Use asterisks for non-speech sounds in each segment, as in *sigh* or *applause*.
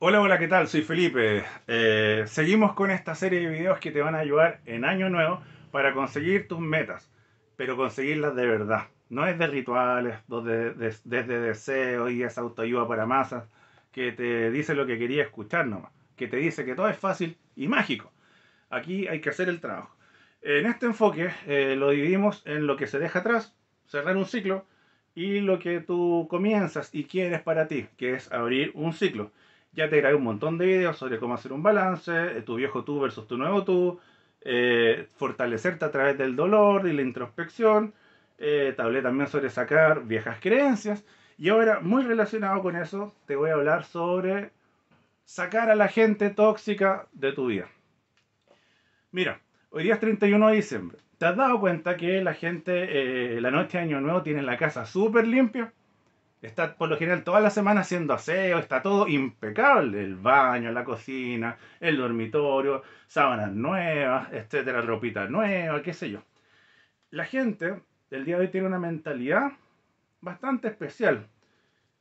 Hola, hola, ¿qué tal? Soy Felipe. Eh, seguimos con esta serie de videos que te van a ayudar en año nuevo para conseguir tus metas, pero conseguirlas de verdad. No es de rituales, desde de, de, deseos y esa autoayuda para masas que te dice lo que quería escuchar nomás, que te dice que todo es fácil y mágico. Aquí hay que hacer el trabajo. En este enfoque eh, lo dividimos en lo que se deja atrás, cerrar un ciclo, y lo que tú comienzas y quieres para ti, que es abrir un ciclo ya te grabé un montón de videos sobre cómo hacer un balance, eh, tu viejo tú versus tu nuevo tú, eh, fortalecerte a través del dolor y la introspección, eh, te hablé también sobre sacar viejas creencias, y ahora muy relacionado con eso, te voy a hablar sobre sacar a la gente tóxica de tu vida. Mira, hoy día es 31 de diciembre. ¿Te has dado cuenta que la gente la noche de Año Nuevo tiene la casa súper limpia? Está por lo general toda la semana haciendo aseo, está todo impecable. El baño, la cocina, el dormitorio, sábanas nuevas, etcétera, ropita nueva, qué sé yo. La gente el día de hoy tiene una mentalidad bastante especial,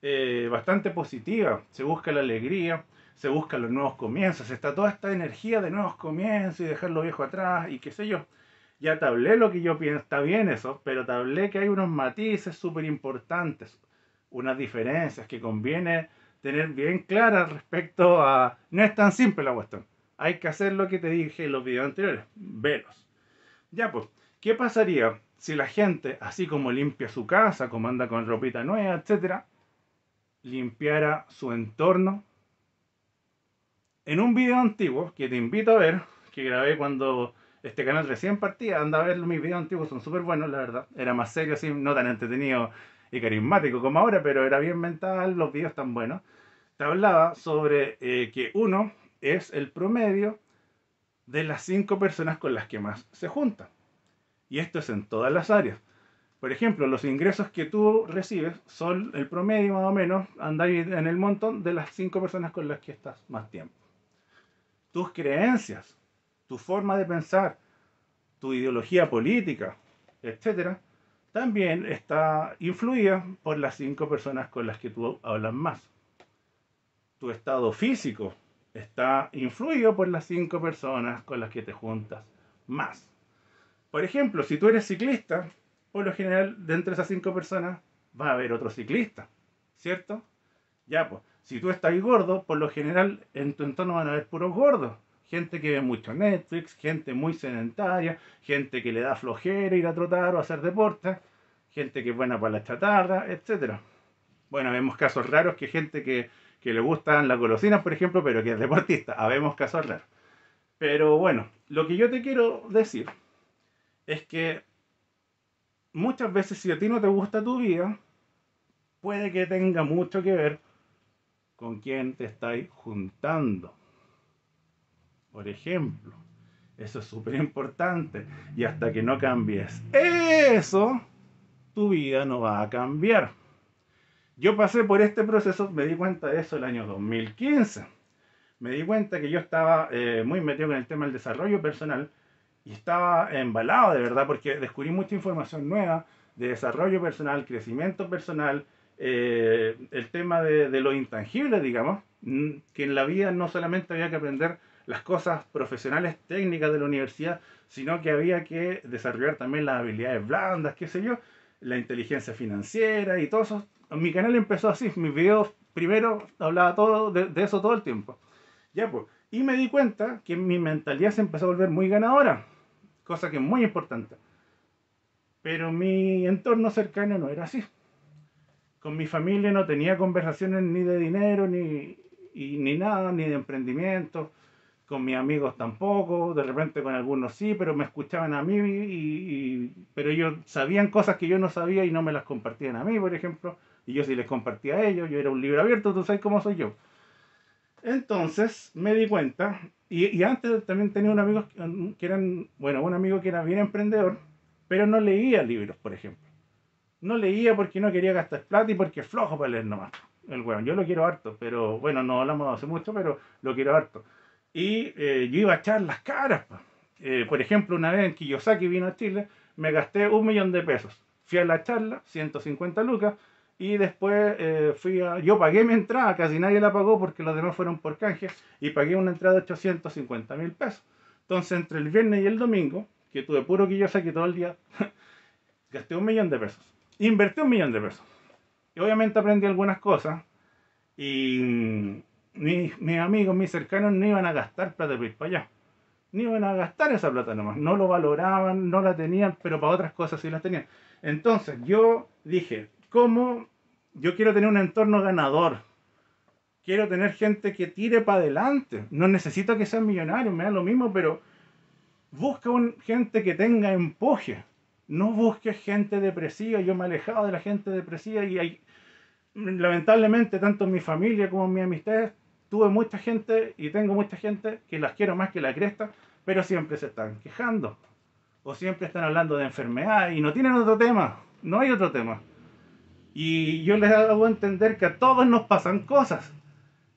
eh, bastante positiva. Se busca la alegría, se buscan los nuevos comienzos, está toda esta energía de nuevos comienzos y dejar lo viejo atrás y qué sé yo. Ya tablé lo que yo pienso, está bien eso, pero tablé que hay unos matices súper importantes unas diferencias que conviene tener bien claras respecto a... No es tan simple la cuestión. Hay que hacer lo que te dije en los videos anteriores. Velos. Ya pues, ¿qué pasaría si la gente, así como limpia su casa, como anda con ropita nueva, etcétera, limpiara su entorno? En un video antiguo que te invito a ver, que grabé cuando este canal recién partía, anda a ver mis videos antiguos, son súper buenos, la verdad. Era más serio, así, no tan entretenido y carismático como ahora, pero era bien mental, los vídeos tan buenos, te hablaba sobre eh, que uno es el promedio de las cinco personas con las que más se junta. Y esto es en todas las áreas. Por ejemplo, los ingresos que tú recibes son el promedio más o menos, andáis en el montón de las cinco personas con las que estás más tiempo. Tus creencias, tu forma de pensar, tu ideología política, etcétera, también está influida por las cinco personas con las que tú hablas más. Tu estado físico está influido por las cinco personas con las que te juntas más. Por ejemplo, si tú eres ciclista, por lo general, de entre esas cinco personas va a haber otro ciclista, ¿cierto? Ya, pues, si tú estás gordo, por lo general en tu entorno van a haber puros gordos gente que ve mucho Netflix, gente muy sedentaria, gente que le da flojera ir a trotar o hacer deporte, gente que es buena para la chatarra, etc. Bueno, vemos casos raros que gente que, que le gustan las golosinas, por ejemplo, pero que es deportista. Habemos ah, casos raros. Pero bueno, lo que yo te quiero decir es que muchas veces si a ti no te gusta tu vida, puede que tenga mucho que ver con quién te estáis juntando por ejemplo. Eso es súper importante. Y hasta que no cambies eso, tu vida no va a cambiar. Yo pasé por este proceso, me di cuenta de eso el año 2015. Me di cuenta que yo estaba eh, muy metido con el tema del desarrollo personal y estaba embalado de verdad porque descubrí mucha información nueva de desarrollo personal, crecimiento personal, eh, el tema de, de lo intangible, digamos, mm, que en la vida no solamente había que aprender las cosas profesionales técnicas de la universidad, sino que había que desarrollar también las habilidades blandas, qué sé yo, la inteligencia financiera y todo eso. Mi canal empezó así, mis videos primero hablaba todo de, eso todo el tiempo. Ya pues, y me di cuenta que mi mentalidad se empezó a volver muy ganadora, cosa que es muy importante. Pero mi entorno cercano no era así. Con mi familia no tenía conversaciones ni de dinero, ni, y, ni nada, ni de emprendimiento con mis amigos tampoco, de repente con algunos sí, pero me escuchaban a mí, y, y, pero ellos sabían cosas que yo no sabía y no me las compartían a mí, por ejemplo, y yo sí les compartía a ellos, yo era un libro abierto, tú sabes cómo soy yo. Entonces me di cuenta, y, y antes también tenía un amigo que mm, eran, bueno, un amigo que era bien emprendedor, pero no leía libros, por ejemplo. No leía porque no quería gastar plata y porque es flojo para leer nomás. El weón, yo lo quiero harto, pero bueno, no hablamos hace mucho, pero lo quiero harto y eh, yo iba a echar las caras. Pues. Eh, por ejemplo, una vez en Kiyosaki vino a Chile, me gasté un millón de pesos. Fui a la charla, 150 lucas, y después eh, fui a, yo pagué mi entrada, casi nadie la pagó porque los demás fueron por canje, y pagué una entrada de 850 mil pesos. Entonces, entre el viernes y el domingo, que tuve puro Kiyosaki todo el día, *laughs* gasté un millón de pesos. Invertí un millón de pesos. Y obviamente aprendí algunas cosas. Y mis, amigos, mis cercanos no iban a gastar plata para ir para allá. No iban a gastar esa plata nomás. No lo valoraban, no la tenían, pero para otras cosas sí las tenían. Entonces yo dije, ¿cómo yo quiero tener un entorno ganador? Quiero tener gente que tire para adelante. No necesito que sean millonarios, me da lo mismo, pero busca gente que tenga empuje. No busques gente depresiva. Yo me he alejado de la gente depresiva y lamentablemente tanto en mi familia como en mi amistad tuve mucha gente y tengo mucha gente que las quiero más que la cresta, pero siempre se están quejando. O siempre están hablando de enfermedad y no tienen otro tema. No hay otro tema. Y yo les hago entender que a todos nos pasan cosas.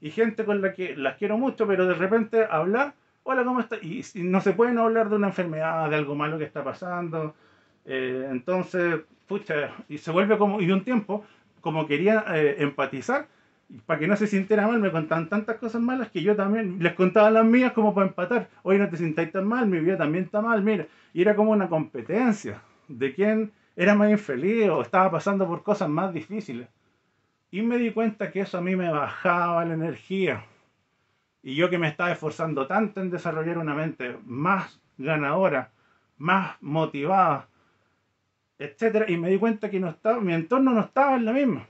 Y gente con la que las quiero mucho, pero de repente hablar, hola, ¿cómo estás? Y, no se pueden hablar de una enfermedad, de algo malo que está pasando. Eh, entonces, pucha, y se vuelve como, y un tiempo, como quería eh, empatizar, para que no se sintiera mal, me contaban tantas cosas malas que yo también les contaba las mías como para empatar. hoy no te sintáis tan mal, mi vida también está mal, mira. Y era como una competencia de quién era más infeliz o estaba pasando por cosas más difíciles. Y me di cuenta que eso a mí me bajaba la energía. Y yo que me estaba esforzando tanto en desarrollar una mente más ganadora, más motivada, etcétera Y me di cuenta que no estaba, mi entorno no estaba en la misma.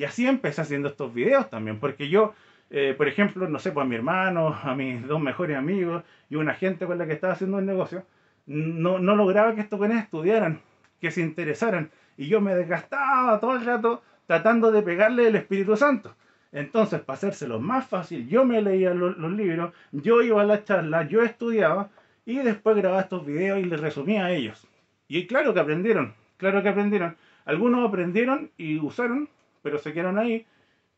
Y así empecé haciendo estos videos también, porque yo, eh, por ejemplo, no sé, pues a mi hermano, a mis dos mejores amigos y una gente con la que estaba haciendo el negocio, no, no lograba que estos jóvenes estudiaran, que se interesaran. Y yo me desgastaba todo el rato tratando de pegarle el Espíritu Santo. Entonces, para hacérselo más fácil, yo me leía los, los libros, yo iba a las charlas, yo estudiaba y después grababa estos videos y les resumía a ellos. Y claro que aprendieron, claro que aprendieron. Algunos aprendieron y usaron pero se quedaron ahí.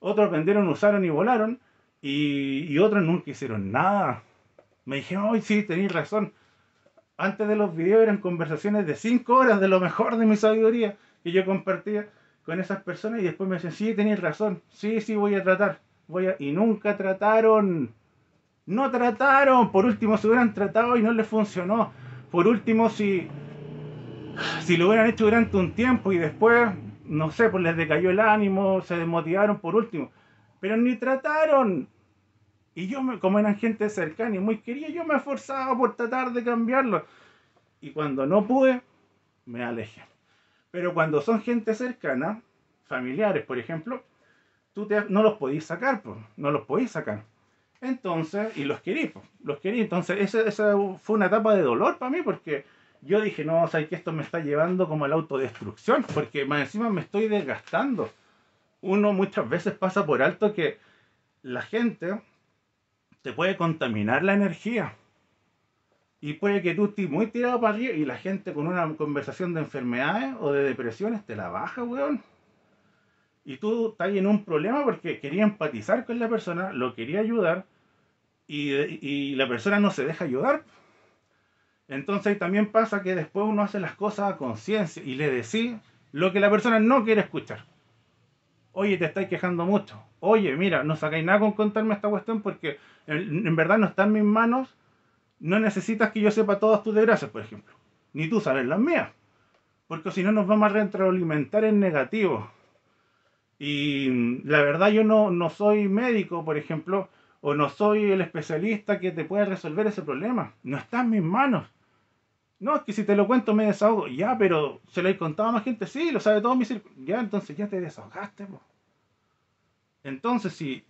Otros vendieron, usaron y volaron. Y, otros nunca hicieron nada. Me dijeron, hoy sí, tenéis razón. Antes de los videos eran conversaciones de 5 horas de lo mejor de mi sabiduría que yo compartía con esas personas y después me decían, sí, tenéis razón, sí, sí, voy a tratar. Voy Y nunca trataron. No trataron. Por último, se hubieran tratado y no les funcionó. Por último, si, si lo hubieran hecho durante un tiempo y después no sé, pues les decayó el ánimo, se desmotivaron por último. Pero ni trataron. Y yo, me, como eran gente cercana y muy querida, yo me esforzaba por tratar de cambiarlo. Y cuando no pude, me alejé. Pero cuando son gente cercana, familiares, por ejemplo, tú te, no los podís sacar, pues, no los podías sacar. Entonces, y los querí, pues, los querí. Entonces, esa, esa fue una etapa de dolor para mí porque yo dije, no, o sea, que esto me está llevando como a la autodestrucción, porque más encima me estoy desgastando. Uno muchas veces pasa por alto que la gente te puede contaminar la energía. Y puede que tú estés muy tirado para arriba y la gente con una conversación de enfermedades o de depresiones te la baja, weón. Y tú estás en un problema porque quería empatizar con la persona, lo quería ayudar y, y la persona no se deja ayudar. Entonces también pasa que después uno hace las cosas a conciencia y le decís lo que la persona no quiere escuchar. Oye, te estáis quejando mucho. Oye, mira, no sacáis nada con contarme esta cuestión porque en, verdad no está en mis manos. No necesitas que yo sepa todas tus desgracias, por ejemplo. Ni tú sabes las mías. Porque si no nos vamos a retroalimentar en negativo. Y mm, la verdad yo no, no soy médico, por ejemplo, o no soy el especialista que te pueda resolver ese problema. No está en mis manos. No, es que si te lo cuento me desahogo. Ya, pero se lo he contado a más gente. Sí, lo sabe todo mi círculo. Ya, entonces ya te desahogaste. pues. Entonces, si,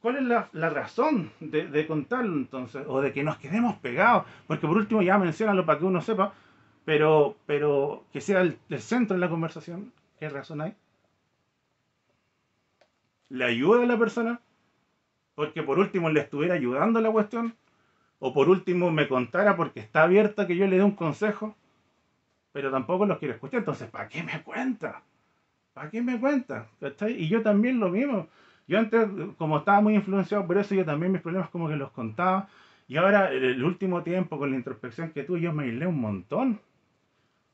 ¿cuál es la, razón de, contarlo entonces? O de que nos quedemos pegados. Porque por último ya mencionanlo para que uno sepa. Pero, pero que sea el, el centro de la conversación. ¿Qué razón hay? ¿Le ayuda a la persona? Porque por último le estuviera ayudando la cuestión o por último me contara porque está abierta que yo le dé un consejo, pero tampoco los quiero escuchar. Entonces, ¿para qué me cuenta? ¿Para qué me cuenta? Y yo también lo mismo. Yo antes, como estaba muy influenciado por eso, yo también mis problemas como que los contaba. Y ahora, el último tiempo, con la introspección que tuve, yo me aislé un montón.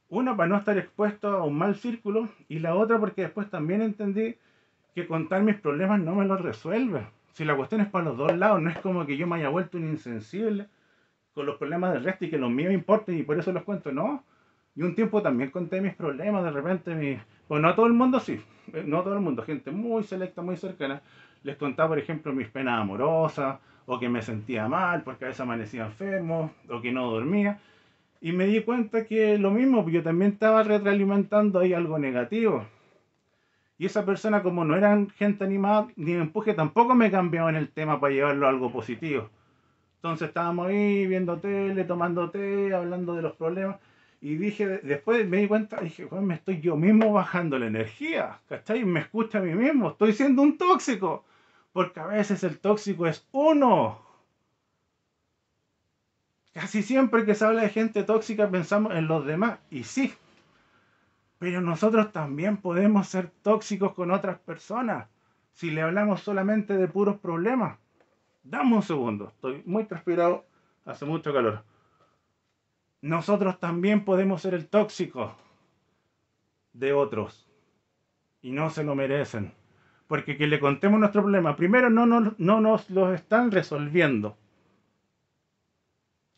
Una para no estar expuesto a un mal círculo y la otra porque después también entendí que contar mis problemas no me los resuelve si la cuestión es para los dos lados, no es como que yo me haya vuelto un insensible con los problemas del resto y que los míos importen y por eso los cuento, no. Y un tiempo también conté mis problemas, de repente, pues no a todo el mundo sí, eh, no a todo el mundo, gente muy selecta, muy cercana, les contaba, por ejemplo, mis penas amorosas, o que me sentía mal porque a veces amanecía enfermo, o que no dormía, y me di cuenta que lo mismo, yo también estaba retroalimentando ahí algo negativo, y esa persona, como no eran gente animada ni me empuje, tampoco me en el tema para llevarlo a algo positivo. Entonces estábamos ahí viendo tele, tomando té, hablando de los problemas. Y dije, después me di cuenta, dije, pues me estoy yo mismo bajando la energía, ¿cachai? Me escucha a mí mismo, estoy siendo un tóxico. Porque a veces el tóxico es uno. Casi siempre que se habla de gente tóxica pensamos en los demás. Y sí, pero nosotros también podemos ser tóxicos con otras personas si le hablamos solamente de puros problemas. Dame un segundo, estoy muy transpirado, hace mucho calor. Nosotros también podemos ser el tóxico de otros y no se lo merecen. Porque que le contemos nuestro problema, primero no, no, nos lo están resolviendo.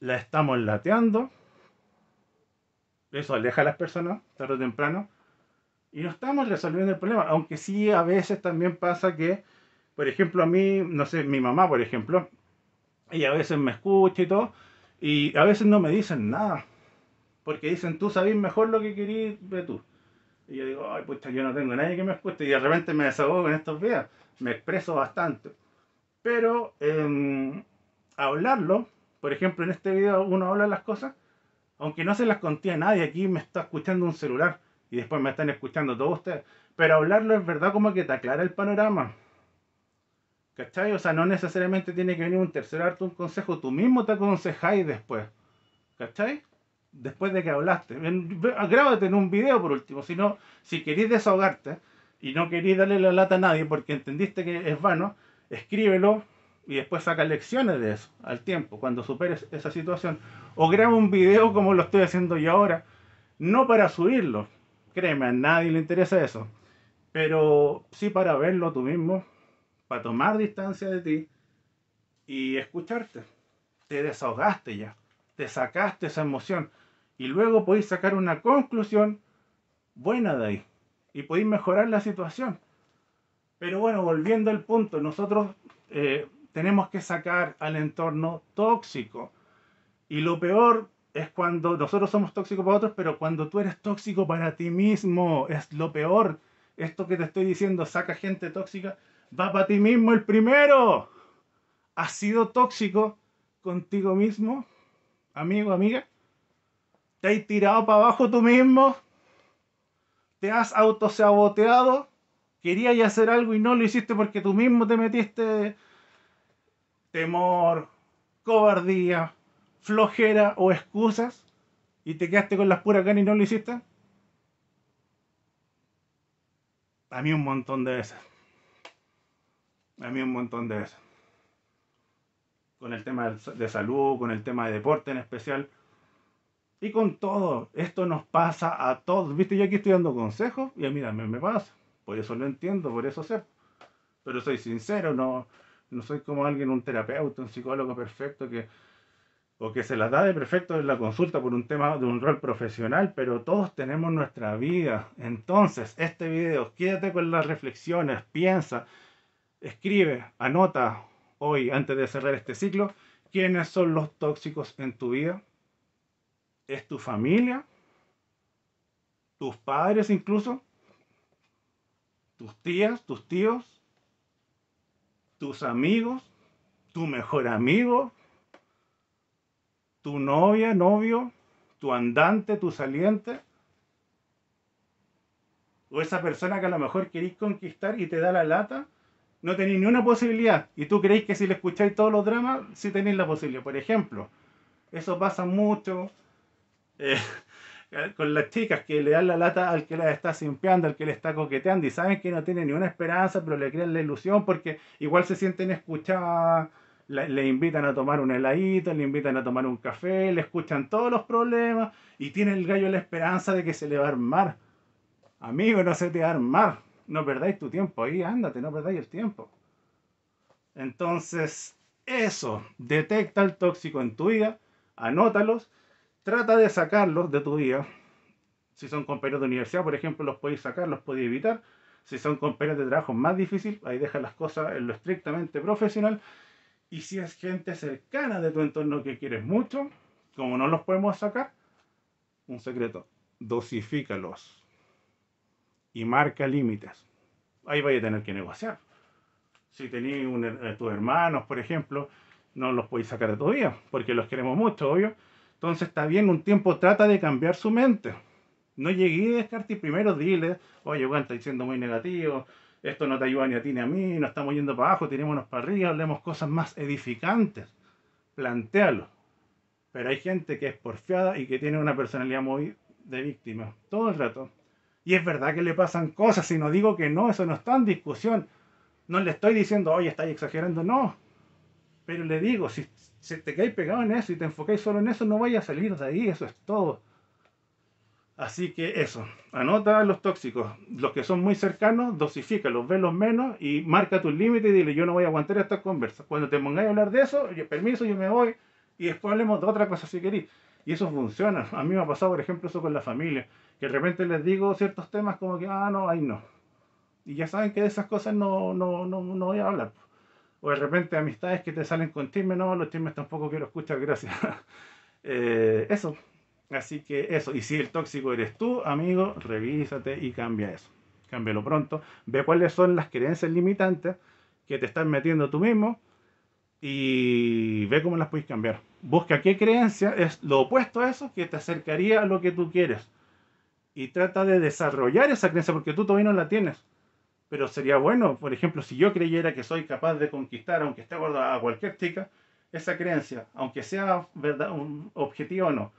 La estamos lateando eso aleja a las personas tarde o temprano y no estamos resolviendo el problema, aunque sí a veces también pasa que, por ejemplo, a mí, no sé, mi mamá, por ejemplo, ella a veces me escucha y todo, y a veces no me dicen nada, porque dicen, tú sabes mejor lo que querís, de tú. Y yo digo, ay, pucha, yo no tengo nadie que me escuche, y de repente me desahogo en estos días, me expreso bastante. Pero eh, hablarlo, por ejemplo, en este video uno habla las cosas, aunque no se las conté a nadie, aquí me está escuchando un celular y después me están escuchando todos ustedes. Pero hablarlo es verdad como que te aclara el panorama. ¿Cachai? O sea, no necesariamente tiene que venir un tercero a un consejo, tú mismo te aconsejáis después. ¿Cachai? Después de que hablaste. Grábate en un video por último, si no, si desahogarte y no queréis darle la lata a nadie porque entendiste que es vano, escríbelo, y después saca lecciones de eso al tiempo, cuando superes esa situación. O graba un video como lo estoy haciendo yo ahora, no para subirlo, créeme, a nadie le interesa eso, pero sí para verlo tú mismo, para tomar distancia de ti y escucharte. Te desahogaste ya, te sacaste esa emoción y luego podéis sacar una conclusión buena de ahí y podéis mejorar la situación. Pero bueno, volviendo al punto, nosotros eh, tenemos que sacar al entorno tóxico. Y lo peor es cuando nosotros somos tóxicos para otros, pero cuando tú eres tóxico para ti mismo, es lo peor. Esto que te estoy diciendo, saca gente tóxica, va para ti mismo el primero. ¿Has sido tóxico contigo mismo, amigo, amiga? ¿Te has tirado para abajo tú mismo? ¿Te has autosaboteado? Querías hacer algo y no lo hiciste porque tú mismo te metiste temor, cobardía, flojera o excusas y te quedaste con las puras ganas y no lo hiciste? A mí un montón de veces. A mí un montón de veces. Con el tema de salud, con el tema de deporte en especial. Y con todo, esto nos pasa a todos. Viste, yo aquí estoy dando consejos y a mí también me pasa. Por eso lo entiendo, por eso sé. Pero soy sincero, no, no soy como alguien, un terapeuta, un psicólogo perfecto que o que se las da de perfecto en la consulta por un tema de un rol profesional, pero todos tenemos nuestra vida. Entonces, este video, quédate con las reflexiones, piensa, escribe, anota hoy, antes de cerrar este ciclo, quiénes son los tóxicos en tu vida. ¿Es tu familia? ¿Tus padres incluso? ¿Tus tías? ¿Tus tíos? tus amigos, tu mejor amigo, tu novia, novio, tu andante, tu saliente, o esa persona que a lo mejor queréis conquistar y te da la lata, no tenéis ni una posibilidad. Y tú creéis que si le escucháis todos los dramas, sí tenéis la posibilidad. Por ejemplo, eso pasa mucho. Eh, con las chicas que le dan la lata al que la está simpeando, al que le está coqueteando y saben que no tiene ni una esperanza, pero le crean la ilusión porque igual se sienten escuchadas, le, invitan a tomar un heladito, le invitan a tomar un café, le escuchan todos los problemas y tiene el gallo la esperanza de que se le va a armar. Amigo, no se te va a armar, no perdáis tu tiempo ahí, ándate, no perdáis el tiempo. Entonces, eso, detecta el tóxico en tu vida, anótalos trata de sacarlos de tu vida. Si son compañeros de universidad, por ejemplo, los podéis sacar, los podéis evitar. Si son compañeros de trabajo más difícil, ahí deja las cosas en lo estrictamente profesional. Y si es gente cercana de tu entorno que quieres mucho, como no los podemos sacar, un secreto, dosifícalos y marca límites. Ahí vaya a tener que negociar. Si tenéis eh, tus hermanos, por ejemplo, no los podéis sacar de tu vida, porque los queremos mucho, obvio entonces está bien, un tiempo trata de cambiar su mente. No llegué a descarte y primero dile, oye, Juan, estás siendo muy negativo, esto no te ayuda ni a ti ni a mí, no estamos yendo para abajo, tirémonos para arriba, hablemos cosas más edificantes. Plantéalo. Pero hay gente que es porfiada y que tiene una personalidad muy de víctima, todo el rato. Y es verdad que le pasan cosas, si no digo que no, eso no está en discusión. No le estoy diciendo, oye, estáis exagerando, no. Pero le digo, si, si te caes pegado en eso y te enfocáis solo en eso, no vayas a salir de ahí, eso es todo. Así que eso, anota los tóxicos, los que son muy cercanos, dosifícalos, los menos y marca tus límites y dile yo no voy a aguantar estas conversas. Cuando te pongáis a hablar de eso, yo permiso, yo me voy y después hablemos de otra cosa si queréis. Y eso funciona. A mí me ha pasado, por ejemplo, eso con la familia, que de repente les digo ciertos temas como que, ah, no, ahí no. Y ya saben que de esas cosas no, no, no voy a hablar o de repente amistades que te salen con chismes, no, los chismes tampoco quiero escuchar, gracias. *laughs* Eh, eso, así que eso, y si el tóxico eres tú, amigo, revísate y cambia eso, cámbialo pronto, ve cuáles son las creencias limitantes que te estás metiendo tú mismo y ve cómo las puedes cambiar. Busca qué creencia es lo opuesto a eso que te acercaría a lo que tú quieres. Y trata de desarrollar esa creencia porque tú todavía no la tienes. Pero sería bueno, por ejemplo, si yo creyera que soy capaz de conquistar, aunque esté guardada a cualquier chica, esa creencia, aunque sea verdad, un objetivo o no,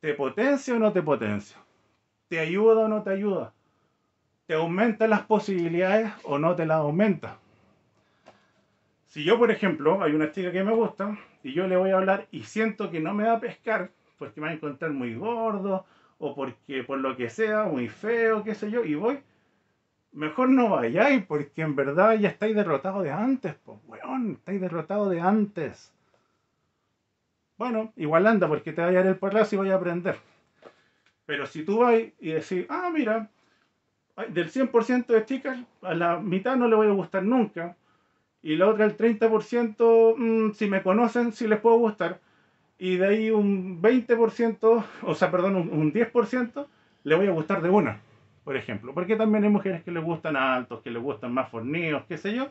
¿te potencia o no te potencia? ¿Te ayuda o no te ayuda? ¿Te aumenta las posibilidades o no te las aumenta? Si yo, por ejemplo, hay una chica que me gusta y yo le voy a hablar y siento que no me va a pescar porque me va a encontrar muy gordo o porque por lo que sea, muy feo, qué sé yo, y voy mejor no vayáis porque en verdad ya estáis derrotados de antes, pues, weón, estáis derrotados de antes. Bueno, igual anda porque te voy a dar el porrazo y voy a aprender. Pero si tú vas y decís, ah, mira, del 100% de chicas, a la mitad no le voy a gustar nunca. Y la otra, el 30%, mm, si me conocen, si les puedo gustar. Y de ahí un 20%, o sea, perdón, un, un 10%, le voy a gustar de una por ejemplo. Porque también hay mujeres que les gustan altos, que les gustan más fornidos, qué sé yo.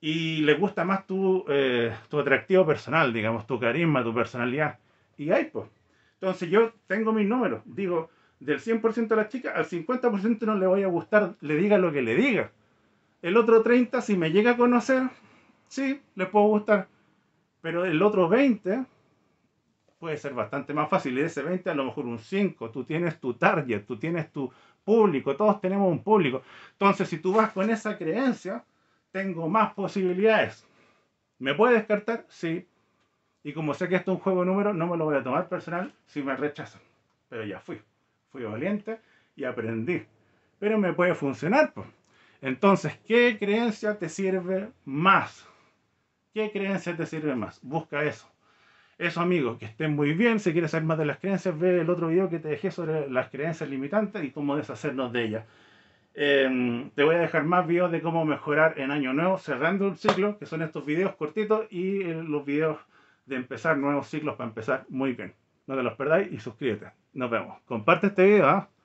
Y les gusta más tu, eh, tu atractivo personal, digamos, tu carisma, tu personalidad. Y ahí pues. Entonces yo tengo mis números. Digo, del 100% de las chicas, al 50% no le voy a gustar, le diga lo que le diga. El otro 30, si me llega a conocer, sí, le puedo gustar. Pero el otro 20 puede ser bastante más fácil. Y ese 20 a lo mejor un 5. Tú tienes tu target, tú tienes tu, público, todos tenemos un público. Entonces, si tú vas con esa creencia, tengo más posibilidades. ¿Me puede descartar? Sí. Y como sé que esto es un juego de números, no me lo voy a tomar personal si me rechazan. Pero ya fui. Fui valiente y aprendí. Pero me puede funcionar. Entonces, ¿qué creencia te sirve más? ¿Qué creencia te sirve más? Busca eso. Eso amigos, que estén muy bien. Si quieres saber más de las creencias, ve el otro video que te dejé sobre las creencias limitantes y cómo deshacernos de ellas. Em, te voy a dejar más videos de cómo mejorar en año nuevo, cerrando un ciclo, que son estos videos cortitos y eh, los videos de empezar nuevos ciclos para empezar muy bien. No te los perdáis y suscríbete. Nos vemos. Comparte este video. ¿ah?